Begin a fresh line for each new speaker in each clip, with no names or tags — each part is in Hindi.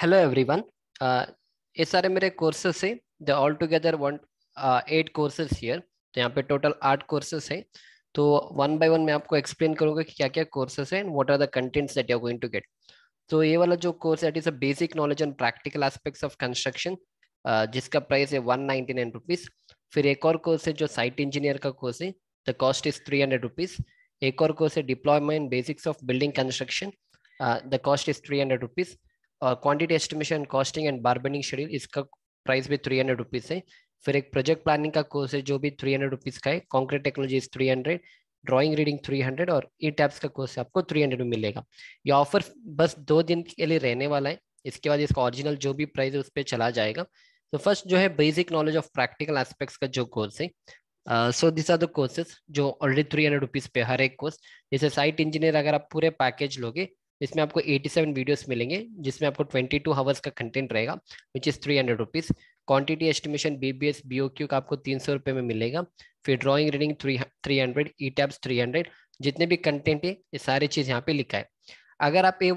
हेलो एवरी वन ये सारे मेरे कोर्सेस है the all together one eight courses here तो यहाँ पे टोटल आठ कोर्सेस है तो वन बाय वन मैं आपको एक्सप्लेन करूँगा कि क्या क्या कोर्सेस है and what are the contents that you are going to get तो ये वाला जो कोर्स है is a basic knowledge and practical aspects of construction जिसका प्राइस है वन नाइनटी नाइन रुपीज फिर एक और कोर्स है जो साइट इंजीनियर का कोर्स है the cost is three hundred rupees एक और कोर्स है deployment basics of building construction the cost is three hundred rupees quantity estimation costing and bar bending schedule इसका प्राइस भी थ्री हंड्रेड रुपीज़ है फिर एक प्रोजेक्ट प्लानिंग का कोर्स है जो भी थ्री हंड्रेड रुपीज़ का है concrete technology three hundred drawing reading three hundred और ई टैप्स का कोर्स आपको थ्री हंड्रेड में मिलेगा ये ऑफर बस दो दिन के लिए रहने वाला है इसके बाद इसका ऑरिजिनल जो भी प्राइस है उस पर चला जाएगा तो फर्स्ट जो है basic knowledge of practical aspects का जो कोर्स है so this are the courses जो ऑलरेडी थ्री हंड्रेड रुपीज़ पे हर एक कोर्स जैसे साइट इंजीनियर अगर आप पूरे पैकेज लोगे इसमें आपको 87 वीडियोस मिलेंगे जिसमें आपको 22 टू हावर्स का कंटेंट रहेगा which is three hundred rupees quantity estimation B B S B O Q का आपको तीन सौ रुपये में मिलेगा फिर drawing reading three three hundred E tabs three hundred जितने भी कंटेंट है ये सारी चीज़ यहाँ पे लिखा है अगर आप ये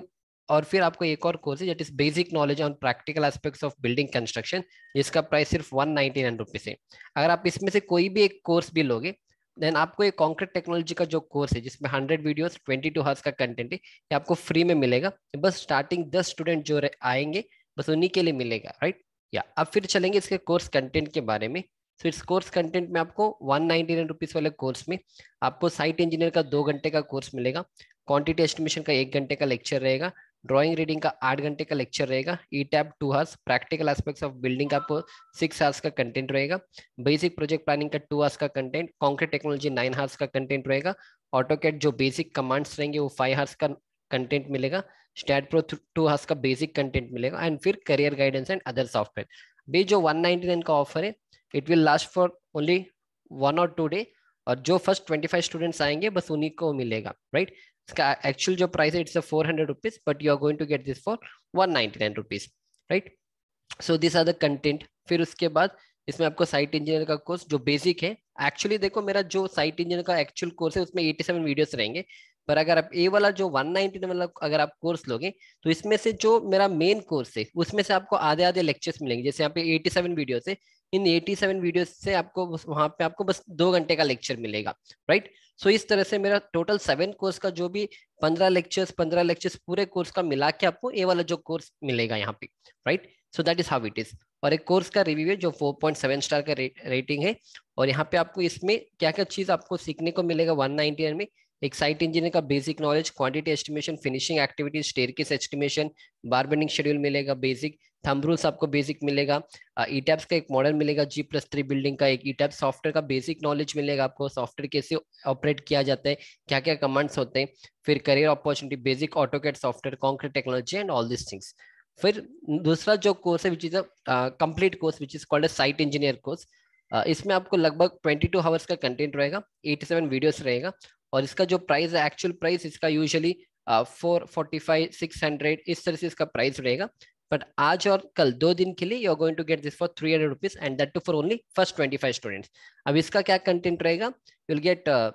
और फिर आपको एक और कोर्स है that is basic knowledge on practical aspects of building construction जिसका प्राइस सिर्फ वन नाइनटी नाइन रुपीज़ है अगर आप इसमें से कोई भी एक कोर्स भी लोगे देन आपको एक कॉन्क्रीट टेक्नोलॉजी का जो कोर्स है जिसमें hundred videos twenty two hours का कंटेंट है ये आपको फ्री में मिलेगा बस स्टार्टिंग दस स्टूडेंट जो आएंगे बस उन्हीं के लिए मिलेगा राइट या अब फिर चलेंगे इसके कोर्स कंटेंट के बारे में सो तो इस कोर्स कंटेंट में आपको वन नाइनटी नाइन रुपीज़ वाले कोर्स में आपको साइट इंजीनियर का दो घंटे का कोर्स मिलेगा क्वांटिटी एस्टिमेशन का एक घंटे का लेक्चर रहेगा ड्राइंग रीडिंग का आठ घंटे का लेक्चर रहेगा E tab two hours practical aspects of building का सिक्स आवर्स का कंटेंट रहेगा बेसिक प्रोजेक्ट प्लानिंग का टू आवर्स का content concrete technology nine hours का कंटेंट रहेगा ऑटोकेट जो बेसिक कमांड्स रहेंगे वो फाइव आवर्स का कंटेंट मिलेगा स्टैट प्रो टू आवर्स का बेसिक कंटेंट मिलेगा एंड फिर career guidance and other software भी जो वन नाइनटी का ऑफर है it will last for only one और टू डे और जो फर्स्ट ट्वेंटी फाइव स्टूडेंट्स आएंगे बस उन्हीं को मिलेगा राइट इसका एक्चुअल जो प्राइस है it's a four hundred rupees but you are going to get this for one ninety nine rupees right so this are the content फिर उसके बाद इसमें आपको साइट इंजीनियर का कोर्स जो बेसिक है एक्चुअली देखो मेरा जो साइट इंजीनियर का एक्चुअल कोर्स है उसमें 87 वीडियोस रहेंगे पर अगर आप ए वाला जो नाइन वाला अगर आप कोर्स लोगे तो इसमें से जो मेरा मेन कोर्स है उसमें से आपको आधे आधे लेक्चर्स मिलेंगे जैसे यहाँ पे 87 वीडियोस है इन 87 वीडियोस से आपको वहां पे आपको बस दो घंटे का लेक्चर मिलेगा राइट right? सो so इस तरह से मेरा टोटल सेवन कोर्स का जो भी पंद्रह लेक्चर्स पंद्रह लेक्चर्स पूरे कोर्स का मिला के आपको ए वाला जो कोर्स मिलेगा यहाँ पे right so that is how it is और एक कोर्स का रिव्यू है जो 4.7 स्टार का रे, रेटिंग है और यहाँ पे आपको इसमें क्या क्या चीज आपको सीखने को मिलेगा 199 में एक साइट इंजीनियर का basic knowledge quantity estimation finishing activities staircase estimation bar bending schedule मिलेगा बेसिक थम रूल्स आपको बेसिक मिलेगा ई टैप्स का एक मॉडल मिलेगा जी प्लस थ्री बिल्डिंग का एक ई टैप सॉफ्टवेयर का बेसिक नॉलेज मिलेगा आपको सॉफ्टवेयर कैसे ऑपरेट किया जाता है क्या क्या कमांड्स होते हैं फिर career opportunity basic AutoCAD software concrete technology and all this things फिर दूसरा जो कोर्स है which is a complete course which is called a site engineer course इसमें आपको लगभग ट्वेंटी टू हावर्स का कंटेंट रहेगा एटी सेवन वीडियोस रहेगा और इसका जो प्राइस है एक्चुअल प्राइस इसका usually four forty five six hundred इस तरह से इसका प्राइस रहेगा but aaj aur kal do din ke liye you are going to get this for 300 rupees and that too for only first 25 students ab iska kya content rahega you will get uh,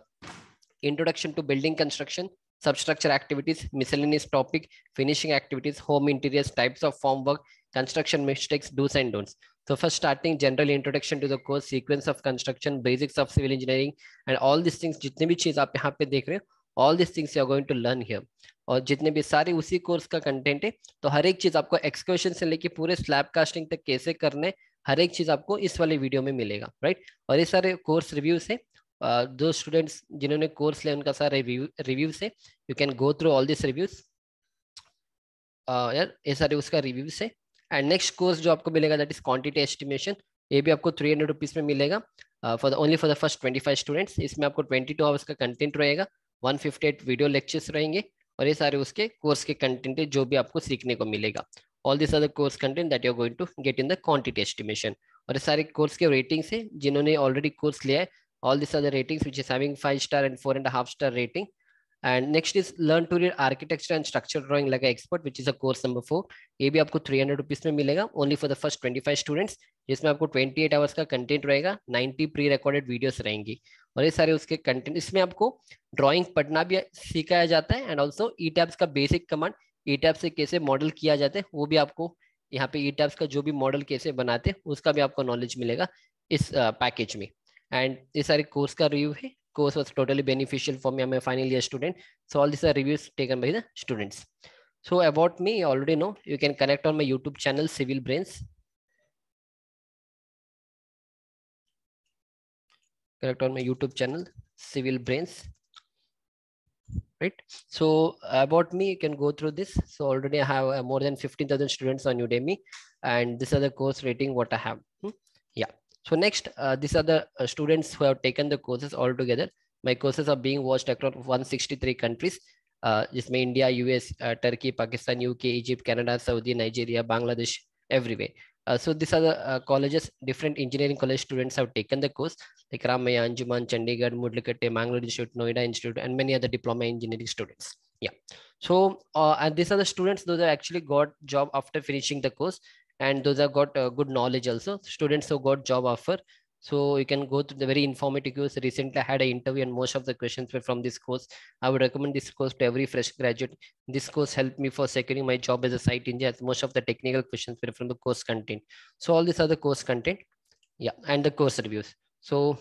introduction to building construction substructure activities miscellaneous topic finishing activities home interiors types of form work construction mistakes do's and don'ts so first starting general introduction to the course sequence of construction basics of civil engineering and all these things जितने भी चीज आप यहाँ पे देख रहे हो all this things you are going to learn here और जितने भी सारे उसी कोर्स का कंटेंट है तो हर एक चीज आपको एक्सक्यूशन से लेके पूरे स्लैब कास्टिंग तक कैसे करने हर एक चीज आपको इस वाले वीडियो में मिलेगा राइट और ये सारे कोर्स रिव्यूज है जो स्टूडेंट्स जिन्होंने कोर्स लिया उनका सारे रिव्यूज है you can go through all this reviews यार ये सारे उसका रिव्यूज है एंड नेक्स्ट कोर्स जो आपको मिलेगा दैट इज क्वांटिटी एस्टिमेशन ये भी आपको थ्री हंड्रेड रुपीज में मिलेगा for the only for the first twenty five students इसमें आपको ट्वेंटी टू आवर्स का कंटेंट रहेगा 158 वीडियो लेक्चर्स रहेंगे और ये सारे उसके कोर्स के कंटेंट है जो भी आपको सीखने को मिलेगा all this other course content that you are going to get in the quantity estimation और ये सारे कोर्स के रेटिंग्स है जिन्होंने ऑलरेडी कोर्स लिया है all this other the ratings which is having five star and and and a half star rating is next is learn to read architecture and structure drawing like an expert ये भी आपको थ्री हंड्रेड रुपीज में मिलेगा only for the first twenty five students जिसमें आपको ट्वेंटी एट आवर्स का कंटेंट रहेगा 90 प्री रिकॉर्डेड वीडियोस रहेंगी और ये सारे उसके कंटेंट इसमें आपको ड्रॉइंग पढ़ना भी सिखाया जाता है एंड ऑल्सो ई टैब्स का बेसिक कमांड ई टैब से कैसे मॉडल किया जाता है वो भी आपको यहाँ पे ई टैब्स का जो भी मॉडल कैसे बनाते हैं उसका भी आपको नॉलेज मिलेगा इस पैकेज में एंड ये सारे कोर्स का रिव्यू है course was totally beneficial for me final student so all this reviews taken by the students so about me already know you can connect on my YouTube channel civil brains Direct on my youtube channel civil brains right so about me you can go through this so already i have uh, more than 15000 students on udemy and this is the course rating what i have hmm? yeah so next uh, these are the uh, students who have taken the courses all together my courses are being watched across 163 countries uh, it's my india us uh, turkey pakistan uk egypt canada saudi nigeria bangladesh everywhere. Uh, so these are the uh, colleges, different engineering college students have taken the course like Ramaya, Anjuman, Chandigarh, Mudlikate, Mangalore Institute, Noida Institute, and many other diploma engineering students. Yeah. So, uh, and these are the students, those have actually got job after finishing the course and those have got uh, good knowledge also. Students who got job offer so you can go through the very informative course. Recently, I had an interview and most of the questions were from this course. I would recommend this course to every fresh graduate. This course helped me for securing my job as a site engineer as most of the technical questions were from the course content. So all these are the course content. Yeah, and the course reviews. So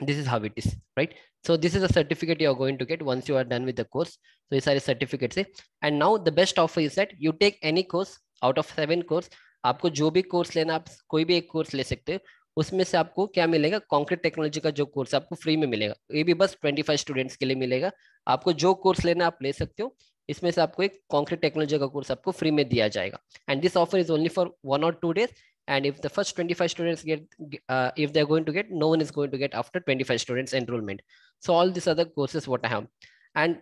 this is how it is, right? So this is a certificate you're going to get once you are done with the course. So these are the certificates. Eh? And now the best offer is that you take any course out of seven course. आपको जो भी कोर्स लेना आप कोई भी एक कोर्स ले सकते हो उसमें से आपको क्या मिलेगा कॉन्क्रीट टेक्नोलॉजी का जो कोर्स आपको फ्री में मिलेगा ये भी बस ट्वेंटी फाइव स्टूडेंट्स के लिए मिलेगा आपको जो कोर्स लेना आप ले सकते हो इसमें से आपको एक कॉन्क्रीट टेक्नोलॉजी का कोर्स आपको फ्री में दिया जाएगा and this offer is only for one और two days and if the first 25 students get uh, if going to get no one is going to get after twenty five students enrolment so all this other courses what I हम एंड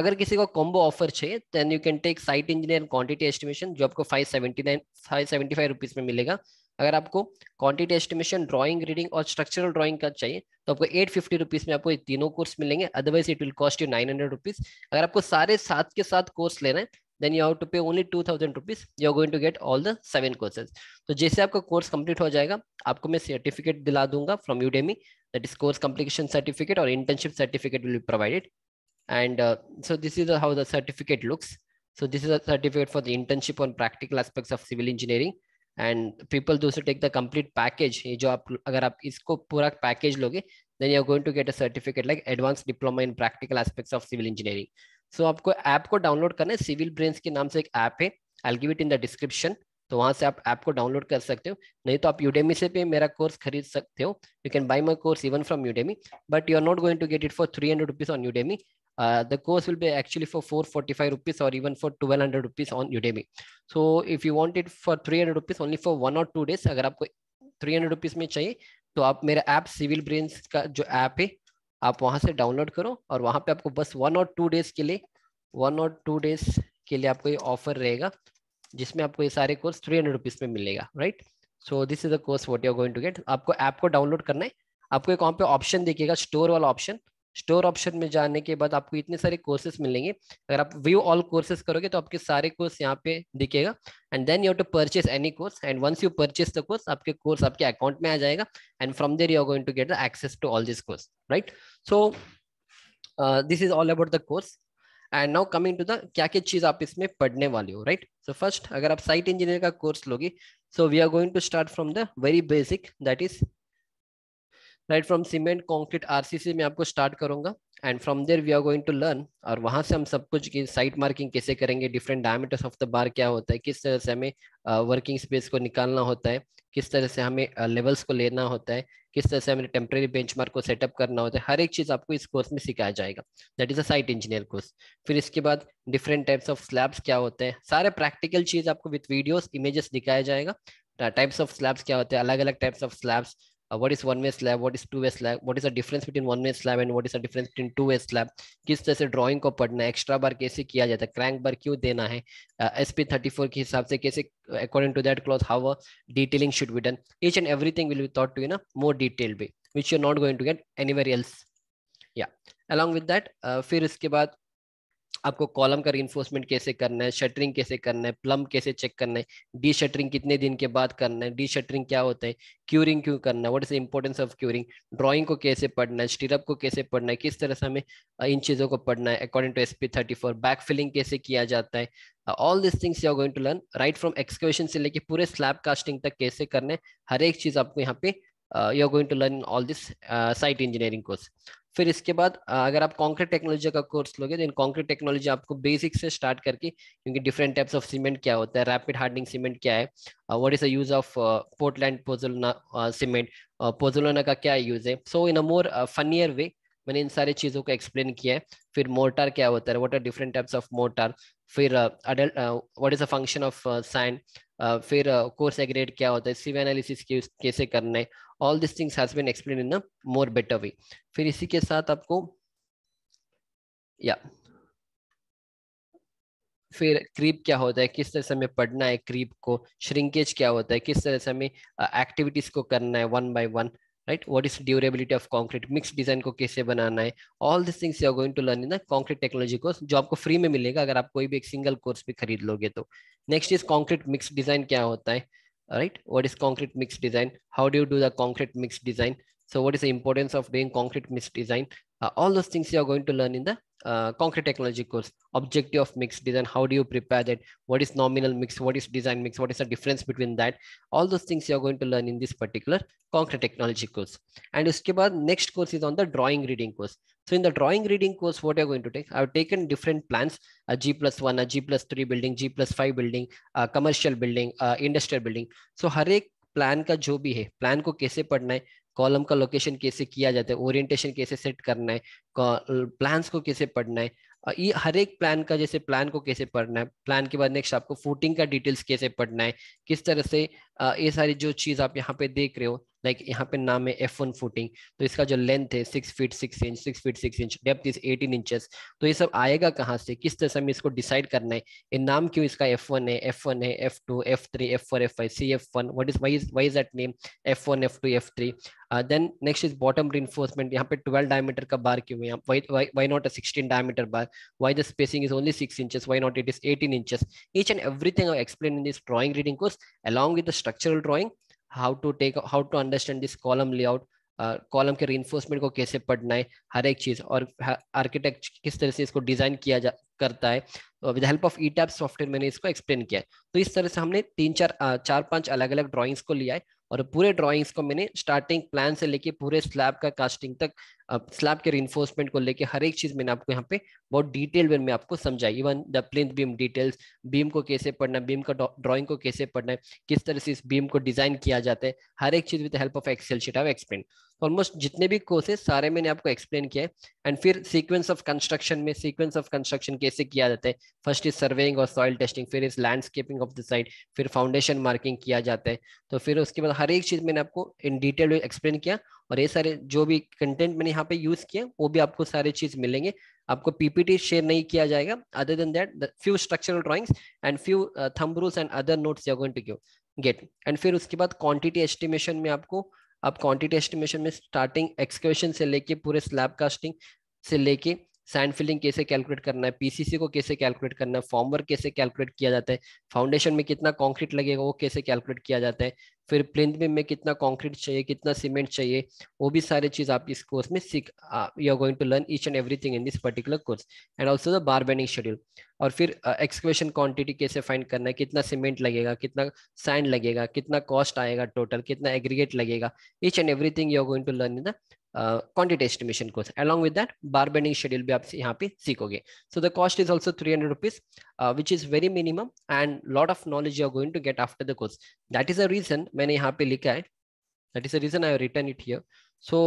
अगर किसी को कॉम्बो ऑफर चाहिए then you can take site engineer quantity estimation जो आपको सेवेंटी फाइव रुपीज में मिलेगा अगर आपको क्वांटिटी एस्टिमेशन ड्राइंग रीडिंग और स्ट्रक्चरल ड्राइंग का चाहिए तो आपको एट फिफ्टी रुपीज में आपको तीनों कोर्स मिलेंगे otherwise it will cost you nine hundred rupees अगर आपको सारे साथ के साथ कोर्स लेना है then you have to pay only two thousand rupees you are going to get all the seven courses तो जैसे आपका कोर्स कंप्लीट हो जाएगा आपको मैं सर्टिफिकेट दिला दूंगा from Udemy that is course completion certificate और internship certificate will be provided and so this is how the certificate looks so this is is for the internship the practical aspect of civil engineering and people दूसरे टेक द कंप्लीट पैकेज ये जो आप अगर आप इसको पूरा पैकेज लोगे then you are going to get a certificate like advance diploma in practical aspects of civil engineering so आपको ऐप को डाउनलोड करना है सिविल ब्रेन्स के नाम से एक ऐप है I give it in the description तो वहां से आप ऐप को डाउनलोड कर सकते हो नहीं तो आप यूडेमी से भी मेरा कोर्स खरीद सकते हो you can buy my course even from Udemy but you are not going to get it for three hundred rupees on Udemy uh, the course will be actually for 445 rupees or even for 1200 rupees on Udemy. So if you want it for 300 rupees only for one or two days अगर आपको 300 रुपीस में चाहिए तो आप मेरा ऐप सिविल ब्रेन्स का जो ऐप है आप वहां से डाउनलोड करो और वहां पे आपको बस वन और टू डेज के लिए वन और टू डेज के लिए आपको ये ऑफर रहेगा जिसमें आपको ये सारे कोर्स थ्री हंड्रेड रुपीज में मिलेगा right so this is the course what you are going to get आपको ऐप को डाउनलोड करना है आपको एक वहाँ पे ऑप्शन देखिएगा स्टोर वाला ऑप्शन स्टोर ऑप्शन में जाने के बाद आपको इतने सारे कोर्सेस मिलेंगे अगर आप व्यू ऑल कोर्सेस करोगे तो आपके सारे कोर्स यहाँ पे दिखेगा and then you to purchase any course and once you purchase the course आपके कोर्स आपके अकाउंट में आ जाएगा and from there you're going to get the access to all this course right so this is all about the course and now coming to the क्या क्या चीज आप इसमें पढ़ने वाले हो राइट सो फर्स्ट अगर आप साइट इंजीनियर का कोर्स लोगे so we are going to start from the very basic that is right from cement concrete RCC में आपको स्टार्ट करूंगा and from there we are going to learn और वहां से हम सब कुछ साइट मार्किंग कैसे करेंगे different diameters of the bar क्या होता है किस तरह से हमें वर्किंग स्पेस को निकालना होता है किस तरह से हमें लेवल्स को लेना होता है किस तरह से हमें टेम्प्रेरी मार्क को सेटअप करना होता है हर एक चीज़ आपको इस कोर्स में सिखाया जाएगा that is a site engineer course फिर इसके बाद डिफरेंट टाइप्स ऑफ स्लैब्स क्या होते हैं सारे प्रैक्टिकल चीज़ आपको विथ वीडियोज इमेजेस दिखाया जाएगा टाइप्स ऑफ स्लैब्स क्या होते हैं अलग अलग types of slabs uh, what is one-way slab, what is two-way slab, what is the difference between one-way slab and what is the difference between two-way slab, किस तरह से ड्राइंग को पढ़ना है एक्स्ट्रा बार कैसे किया जाता है क्रैंक बार क्यों देना है एस पी थर्टी फोर के हिसाब से कैसे according to that clause how detailing should be done each and everything will be thought to you ना मोर डिटेल भी which you not going to get anywhere else या अलॉन्ग विद दैट फिर इसके बाद आपको कॉलम का रिइन्फोर्समेंट कैसे करना है शटरिंग कैसे करना है प्लम कैसे चेक करना है डी शटरिंग कितने दिन के बाद करना है डी शटरिंग क्या होता है क्यूरिंग क्यों करना है what is the importance of curing drawing को कैसे पढ़ना है स्टीरअप को कैसे पढ़ना है किस तरह से हमें इन चीज़ों को पढ़ना है according to S P thirty four back filling कैसे किया जाता है all this things you are going to learn right from execution से लेकर पूरे स्लैब कास्टिंग तक कैसे करना है हर एक चीज़ आपको यहाँ पे you are going to learn all this site engineering course फिर इसके बाद अगर आप कॉन्क्रीट टेक्नोलॉजी का कोर्स लोगे तो इन कॉन्क्रीट टेक्नोलॉजी आपको बेसिक से स्टार्ट करके क्योंकि डिफरेंट टाइप्स ऑफ सीमेंट क्या होता है रैपिड हार्डनिंग सीमेंट क्या है what is the use of Portland pozzolana cement pozzolana का क्या यूज है सो इन अ मोर फनियर वे मैंने इन सारी चीज़ों को एक्सप्लेन किया है फिर मोर्टार क्या होता है what are different types of mortar फिर adult what is a function of sign फिर कोर्स एग्रेड क्या होता है सिव एनालिसिस कैसे करना है all this things has been explain in a more better way फिर इसी के साथ आपको या फिर क्रीप क्या होता है किस तरह से हमें पढ़ना है क्रीप को श्रिंकेज क्या होता है किस तरह से हमें एक्टिविटीज uh, को करना है one by one right what is durability of concrete mix design को कैसे बनाना है all this things you are going to learn in the concrete technology course जो आपको फ्री में मिलेगा अगर आप कोई भी एक सिंगल कोर्स भी खरीद लोगे तो next is concrete mix design क्या होता है all right what is concrete mix design how do you do the concrete mix design so what is the importance of doing concrete mix design uh, all those things you are going to learn in the uh, concrete technology course objective of mix design how do you prepare that what is nominal mix what is design mix what is the difference between that all those things you are going to learn in this particular concrete technology course and uske baad next course is on the drawing reading course So in the drawing reading course, what you're going to take, I've taken different plans, a G plus one, a G plus three building, G plus five building, a commercial building, a industrial building. So har ek plan ka jo bhi hai, plan ko kaise padhna hai, column का लोकेशन कैसे किया जाता है ओरिएंटेशन कैसे सेट करना है प्लान्स को कैसे पढ़ना है ये हर एक प्लान का जैसे प्लान को कैसे पढ़ना है प्लान के बाद नेक्स्ट आपको फूटिंग का डिटेल्स कैसे पढ़ना है किस तरह से ये सारी जो चीज़ आप यहाँ पे देख रहे हो लाइक like यहाँ पे नाम है एफ वन फुटिंग तो इसका जो लेंथ है six feet six inch six feet six inch depth is eighteen inches तो ये सब आएगा कहाँ से किस तरह से हमें इसको डिसाइड करना है ये नाम क्यों इसका एफ वन है एफ वन है F two F three F four F five C F one what is why is why is that name F one F two F three then next is bottom re reinforcement यहाँ पे ट्वेल्व डायमीटर का बार क्यों है why not a sixteen diameter bar why the spacing is only six inches why not it is eighteen inches each and everything I explain in this drawing reading course along with the structural drawing how to take how to understand this column layout column के रिइन्फोर्समेंट को कैसे पढ़ना है हर एक चीज़ और आर्किटेक्ट किस तरह से इसको डिज़ाइन किया जा करता है with help of E tap software मैंने इसको एक्सप्लेन किया है तो इस तरह से हमने तीन चार uh, चार पांच अलग अलग ड्राइंग्स को लिया है और पूरे ड्राइंग्स को मैंने स्टार्टिंग प्लान से लेके पूरे स्लैब का कास्टिंग तक स्लैब के रिन्फोर्समेंट को लेके हर एक चीज मैंने आपको यहाँ पे बहुत डिटेल में आपको समझाई even the plinth beam details beam को कैसे पढ़ना है बीम का ड्रॉइंग को कैसे पढ़ना है किस तरह से इस बीम को डिजाइन किया जाता है हर एक चीज with help of Excel sheet I explain almost जितने भी कोर्सेस सारे मैंने आपको एक्सप्लेन किया है एंड फिर सीक्वेंस ऑफ कंस्ट्रक्शन में सीक्वेंस ऑफ कंस्ट्रक्शन कैसे किया जाता है फर्स्ट इज सर्वेइंग और सॉइल टेस्टिंग फिर is landscaping of the site फिर फाउंडेशन मार्किंग किया जाता है तो फिर उसके बाद हर एक चीज़ मैंने आपको इन डिटेल एक्सप्लेन किया और ये सारे जो भी कंटेंट मैंने यहाँ पे यूज किया वो भी आपको सारे चीज मिलेंगे आपको पीपीटी शेयर नहीं किया जाएगा other than that few structural drawings and few thumb rules and other notes get and फिर उसके बाद क्वांटिटी एस्टिमेशन में आपको आप क्वांटिटी एस्टिमेशन में स्टार्टिंग एक्सक्यूशन से लेके पूरे स्लैब कास्टिंग से लेके सैंड फिलिंग कैसे कैलकुलेट करना है पीसीसी को कैसे कैलकुलेट करना है फॉर्म वर्क कैसे कैलकुलेट किया जाता है फाउंडेशन में कितना कंक्रीट लगेगा वो कैसे कैलकुलेट किया जाता है फिर प्लिंथ में, में कितना कंक्रीट चाहिए कितना सीमेंट चाहिए वो भी सारी चीज आप इस कोर्स में सीख you are going to learn each and everything in this particular course and also the bar bending schedule और फिर एक्सक्वेशन क्वांटिटी कैसे फाइंड करना है कितना सीमेंट लगेगा कितना सैंड लगेगा कितना कॉस्ट आएगा टोटल कितना एग्रीगेट लगेगा each and everything you are going to learn in the Uh, quantity estimation course. along with that bar bending schedule भी आप यहाँ पे सीखोगे so the cost is also 300 rupees uh, which is very minimum and lot of knowledge you are going to get after the course that is the reason मैंने यहाँ पे लिखा है that is the reason I have written it here so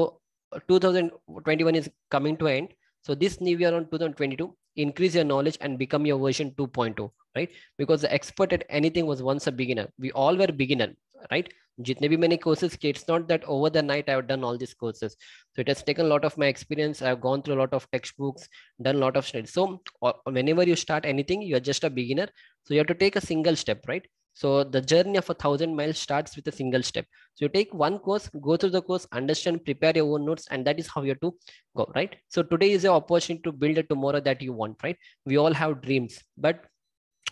uh, 2021 is coming to end so this new year on 2022 increase your knowledge and become your version 2.0 right because the expert at anything was once a beginner we all were beginner right jitne bhi many courses it's not that over the night i have done all these courses so it has taken a lot of my experience i have gone through a lot of textbooks done a lot of studies so uh, whenever you start anything you are just a beginner so you have to take a single step right so the journey of a thousand miles starts with a single step. So you take one course, go through the course, understand, prepare your own notes, and that is how you have to go, right? So today is an opportunity to build a tomorrow that you want, right? We all have dreams, but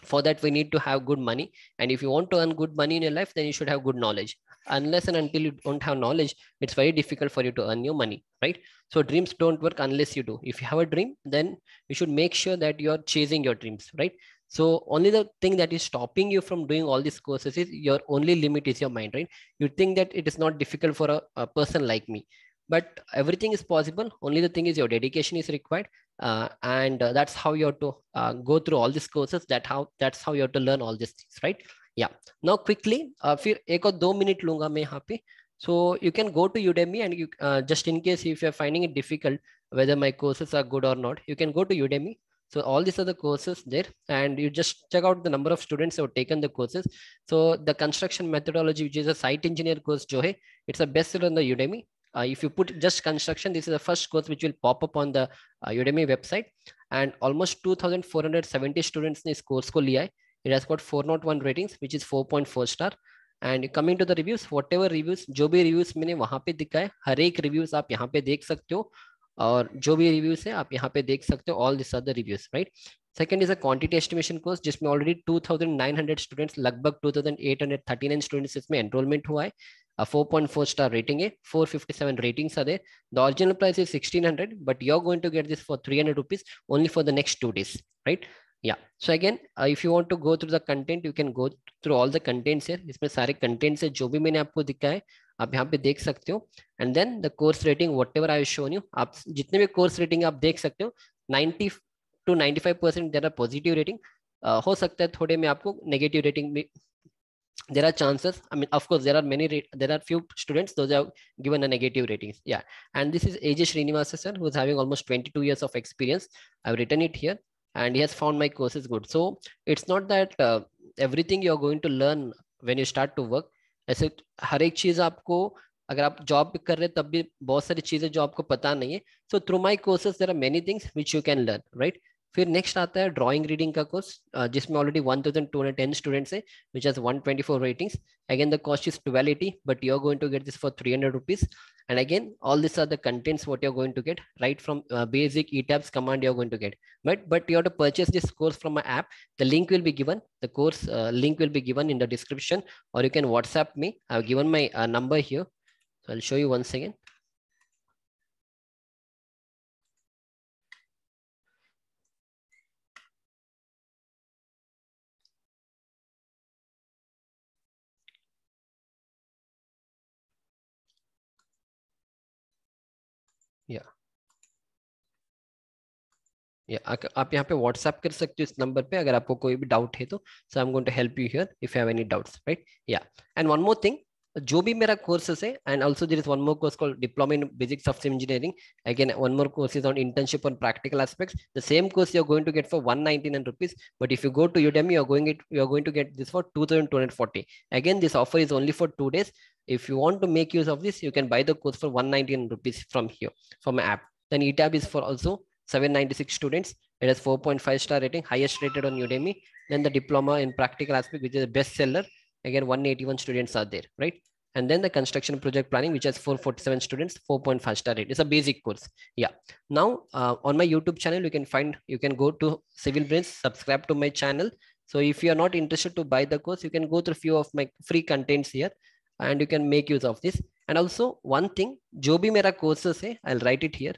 for that we need to have good money and if you want to earn good money in your life then you should have good knowledge unless and until you don't have knowledge it's very difficult for you to earn your money right so dreams don't work unless you do if you have a dream then you should make sure that you are chasing your dreams right so only the thing that is stopping you from doing all these courses is your only limit is your mind right you think that it is not difficult for a, a person like me but everything is possible only the thing is your dedication is required uh, and uh, that's how you have to uh, go through all these courses that how that's how you have to learn all these things right yeah now quickly uh, फिर एक और दो मिनट लूंगा मैं so you can go to udemy and you uh, just in case if you're finding it difficult whether my courses are good or not you can go to udemy so all these are the courses there and you just check out the number of students who have taken the courses so the construction methodology which is a site engineer course Johe, it's a bestseller on the udemy Uh, if you put just construction, this is the first course which will pop up on the uh, Udemy website. And almost 2,470 students in this course ko liya hai. It has got 401 ratings, which is 4.4 star. and coming to the reviews whatever reviews jo bhi reviews maine wahan pe dikha hai har ek reviews aap yahan pe dekh sakte ho और जो भी रिव्यूज है आप यहाँ पे देख सकते हो all this are the reviews right second is a quantity estimation course जिसमें ऑलरेडी 2900 स्टूडेंट्स लगभग 2839 स्टूडेंट्स इसमें एनरोलमेंट हुआ है a 4.4 star rating a 457 ratings are there the original price is 1600 but you're going to get this for 300 rupees only for the next two days right yeah so again uh, if you want to go through the content you can go through all the contents here isme sare contents hai jo bhi maine aapko दिखा है आप यहाँ पे देख सकते हो and then the course rating whatever I shown you आप जितने भी कोर्स रेटिंग आप देख सकते हो 90 to 95 percent there are positive rating हो सकता है थोड़े में आपको negative rating there are chances i mean of course there are many there are few students those are given a negative ratings yeah and this is aj srinivasa sir who's having almost 22 years of experience i've written it here and he has found my courses good so it's not that uh, everything you're going to learn when you start to work ऐसे हर एक चीज आपको अगर job जॉब कर रहे तब भी बहुत सारी चीजें जो आपको पता नहीं है So through my courses, there are many things which you can learn. Right. फिर नेक्स्ट आता है ड्राइंग रीडिंग का कोर्स जिसमें ऑलरेडी 1210 स्टूडेंट्स है 124 ratings. again the cost is 280, but you're going to get this for 300 rupees and again all these are the contents what you're going to get right from uh, basic etabs command you're going to get but but you have to purchase this course from my app the link will be given the course uh, link will be given in the description or you can whatsapp me i've given my uh, number here i'll show you once again या या आप यहाँ पे व्हाट्सएप कर सकते हो इस नंबर पे अगर आपको कोई भी डाउट है तो so I am going to help you here if have any doubts right या एंड वन मोर थिंग जो भी मेरा कोर्सेस है and also there is one more course call diploma in basics of engineering again one more course is on internship on practical aspects the same course you are going to get for one 199 rupees but if you go to udemy you are going to get this for two thousand two hundred forty again this offer is only for two days If you want to make use of this, you can buy the course for one nineteen rupees from here, from app. Then ETAB is for also 796 students. It has 4.5 star rating, highest rated on Udemy. Then the diploma in practical aspect, which is a bestseller. Again, 181 students are there, right? And then the construction project planning, which has 447 students, 4.5 star rate. It's a basic course. Yeah. Now uh, on my YouTube channel, you can find, you can go to Civil Brains, subscribe to my channel. So if you are not interested to buy the course, you can go through few of my free contents here. and you can make use of this. And also one thing, जो भी मेरा courses है, I'll write it here.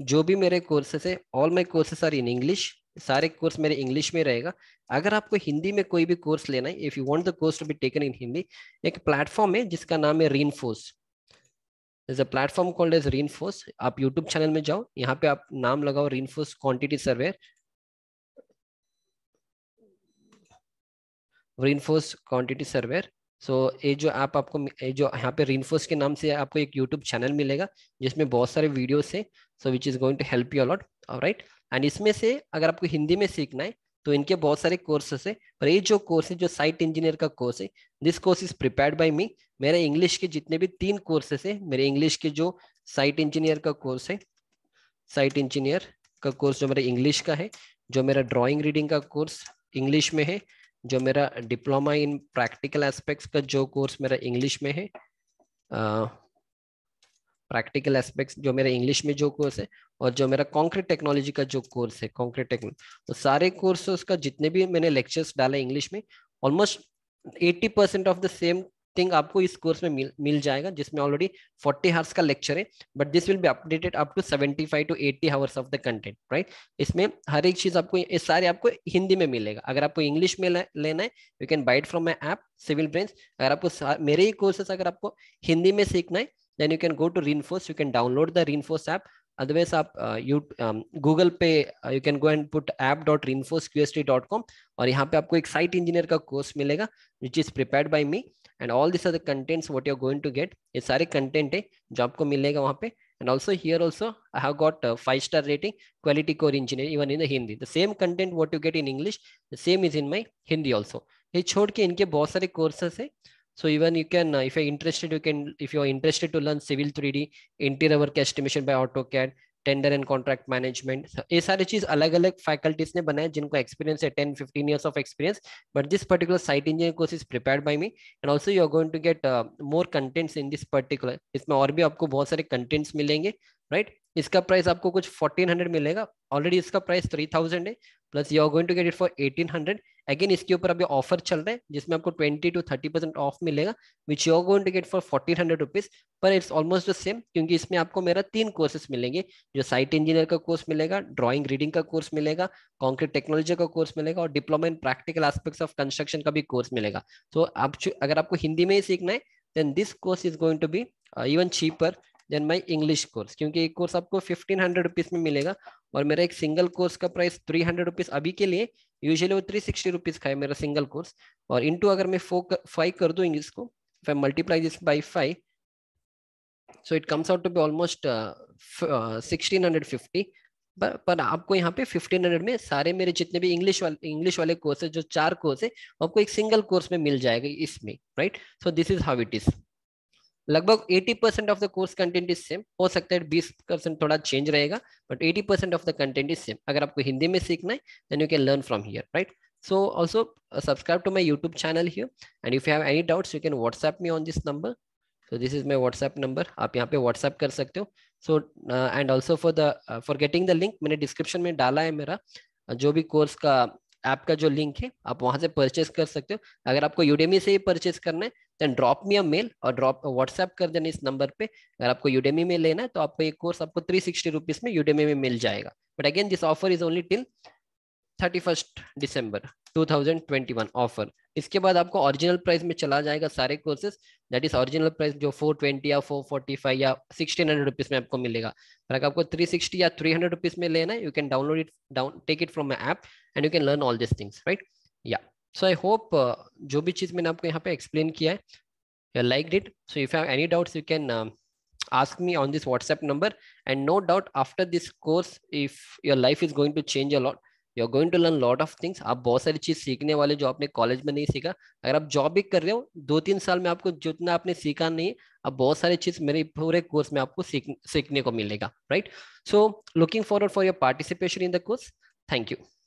जो भी मेरे courses है, all my courses are in English. सारे कोर्स मेरे इंग्लिश में रहेगा अगर आपको हिंदी में कोई भी कोर्स लेना है if you want the course to be taken in Hindi एक प्लेटफॉर्म है जिसका नाम है री there's a platform called as reinforce आप youtube चैनल में जाओ यहाँ पे आप नाम लगाओ reinforce quantity surveyor reinforce quantity surveyor सो so, ये जो आप आपको ये जो यहाँ पे रिन्फोर्स के नाम से आपको एक यूट्यूब चैनल मिलेगा जिसमें बहुत सारे वीडियोस है so which is going to help you a lot right and इसमें से अगर आपको हिंदी में सीखना है तो इनके बहुत सारे कोर्सेस है पर ये जो कोर्स है जो साइट इंजीनियर का कोर्स है this course is prepared by me मेरे इंग्लिश के जितने भी तीन कोर्सेस है मेरे इंग्लिश के जो साइट इंजीनियर का कोर्स है साइट इंजीनियर का कोर्स जो मेरा इंग्लिश का है जो मेरा ड्रॉइंग रीडिंग का कोर्स इंग्लिश में है जो मेरा डिप्लोमा इन प्रैक्टिकल एस्पेक्ट्स का जो कोर्स मेरा इंग्लिश में है प्रैक्टिकल एस्पेक्ट्स जो मेरा इंग्लिश में जो कोर्स है और जो मेरा कॉन्क्रीट टेक्नोलॉजी का जो कोर्स है कॉन्क्रीट टेक्नोलॉजी तो सारे कोर्सेस का जितने भी मैंने लेक्चर्स डाले इंग्लिश में almost 80% of the same thing आपको इस कोर्स में मिल मिल जाएगा जिसमें ऑलरेडी 40 हार्स का लेक्चर है but this will be updated up to 75 to eighty hours of the content right इसमें हर एक चीज आपको ये सारे आपको हिंदी में मिलेगा अगर आपको इंग्लिश में लेना है you can buy it from my app Civil Brains अगर आपको मेरे ही कोर्सेस अगर आपको हिंदी में सीखना है then you can go to Reinforce you can download the Reinforce app otherwise आप यू uh, गूगल um, पे you can go and put app dot Reinforce QST dot com और यहाँ पे आपको एक साइट इंजीनियर का कोर्स मिलेगा which is prepare by me and all these are the contents what you're going to get It's सारे content Job जो आपको and also here also I have got a five star rating quality core engineer even in the Hindi the same content what you get in English the same is in my Hindi also courses So even you can, uh, if you're interested, you can, if you're interested to learn Civil 3D, interior work estimation by AutoCAD, tender and contract management तो ये सारी चीज अलग अलग फैकल्टीज ने बनाए जिनको एक्सपीरियंस है ten fifteen years of experience but this particular site engineer course is prepare by me and also you are going to get more contents in this particular इसमें और भी आपको बहुत सारे कंटेंट्स मिलेंगे राइट right? इसका प्राइस आपको कुछ फोर्टीन हंड्रेड मिलेगा ऑलरेडी इसका प्राइस थ्री थाउजेंड है plus you are going to get it for hundred again इसके ऊपर अभी ऑफर चल रहे हैं जिसमें आपको 20 टू 30 परसेंट ऑफ मिलेगा which you going to get for fourteen hundred rupees पर इट्स ऑलमोस्ट द सेम क्योंकि इसमें आपको मेरा तीन कोर्सेस मिलेंगे जो साइट इंजीनियर का कोर्स मिलेगा ड्राइंग रीडिंग का कोर्स मिलेगा कॉन्क्रीट टेक्नोलॉजी का कोर्स मिलेगा और diploma in practical aspects of construction का भी कोर्स मिलेगा तो आप अगर आपको हिंदी में ही सीखना है then this course is going to be even cheaper than my English course क्योंकि एक कोर्स आपको फिफ्टीन हंड्रेड रुपीज में मिलेगा और मेरा एक सिंगल कोर्स का प्राइस थ्री हंड्रेड रुपीज अभी के लिए यूजली वो थ्री सिक्सटी रुपीज का है मेरा सिंगल कोर्स और इंटू अगर मैं फोर फाइव कर दूँ इंग्लिश को multiply this by five so it comes out to be almost sixteen hundred fifty पर, पर आपको यहाँ पे 1500 में सारे मेरे जितने भी इंग्लिश वाले इंग्लिश वाले कोर्स है जो चार कोर्स है आपको एक सिंगल कोर्स में मिल जाएगा इसमें right so this is how it is लगभग 80 percent of the course content is same हो सकता है 20 परसेंट थोड़ा चेंज रहेगा but 80 percent of the content is same अगर आपको हिंदी में सीखना है then you can learn from here right so also subscribe to my YouTube channel here and if you have any doubts you can WhatsApp me on this number so this is my WhatsApp number आप यहाँ पे व्हाट्सएप कर सकते हो so and also for the for getting the link मैंने डिस्क्रिप्शन में डाला है मेरा uh, जो भी कोर्स का ऐप का जो लिंक है आप वहां से परचेस कर सकते हो अगर आपको यूडेमी से ही परचेस करना है then drop me a mail और ड्रॉप व्हाट्सएप कर देना इस नंबर पे अगर आपको यूडेमी में लेना है तो आपको एक कोर्स आपको थ्री सिक्सटी रुपीज में यूडेमी में मिल जाएगा but again this offer is only till thirty first December two thousand twenty one offer इसके बाद आपको ओरिजिनल प्राइस में चला जाएगा सारे courses that is original price जो फोर ट्वेंटी या फोर फोर्टी फाइव या सिक्सटीन हंड्रेड रुपीज में आपको मिलेगा पर अगर आपको थ्री सिक्सटी या थ्री हंड्रेड रुपीज में लेना है you can download it down take it from my app and you can learn all this things right या सो आई होप जो भी चीज़ मैंने आपको यहाँ पे एक्सप्लेन किया है लाइक डिट so if have any doubts you can ask me on this WhatsApp number and no doubt after this course if your life is going to change a you are going to learn lot of things आप बहुत सारी चीज सीखने वाले जो आपने कॉलेज में नहीं सीखा अगर आप जॉब भी कर रहे हो दो तीन साल में आपको जितना आपने सीखा नहीं अब बहुत सारी चीज मेरे पूरे कोर्स में आपको सीख, सीखने को मिलेगा right so looking forward for your participation in the course thank you